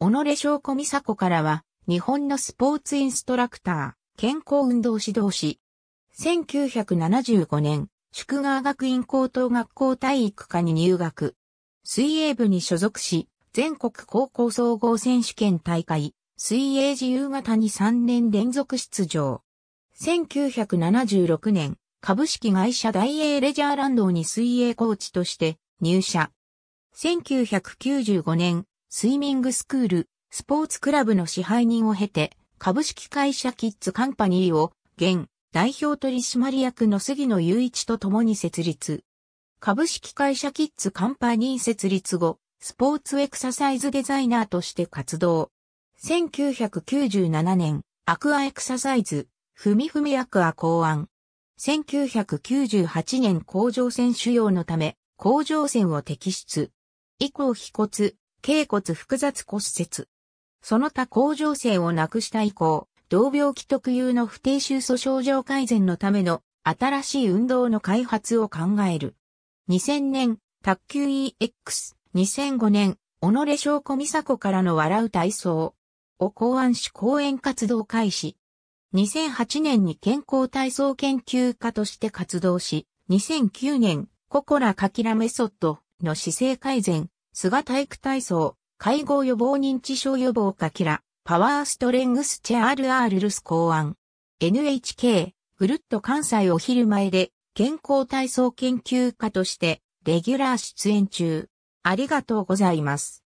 小野翔子美佐子からは、日本のスポーツインストラクター、健康運動指導士。1975年、宿川学院高等学校体育科に入学。水泳部に所属し、全国高校総合選手権大会、水泳自由型に3年連続出場。1976年、株式会社大英レジャーランドに水泳コーチとして入社。1995年、スイミングスクール、スポーツクラブの支配人を経て、株式会社キッズカンパニーを、現、代表取締役の杉野雄一と共に設立。株式会社キッズカンパニー設立後、スポーツエクササイズデザイナーとして活動。1997年、アクアエクササイズ、ふみふみアクア考案。1998年甲状腺腫瘍のため、甲状腺を摘出。以降、飛骨、頸骨複雑骨折。その他甲状腺をなくした以降、同病気特有の不定収素症状改善のための新しい運動の開発を考える。2000年、卓球 EX、2005年、己翔子美佐子からの笑う体操を考案し講演活動開始。2008年に健康体操研究家として活動し、2009年、ココラカキラメソッドの姿勢改善、菅体育体操、介護予防認知症予防かきら、パワーストレングスチェア RR ルス考案。NHK、ぐるっと関西お昼前で、健康体操研究家として、レギュラー出演中。ありがとうございます。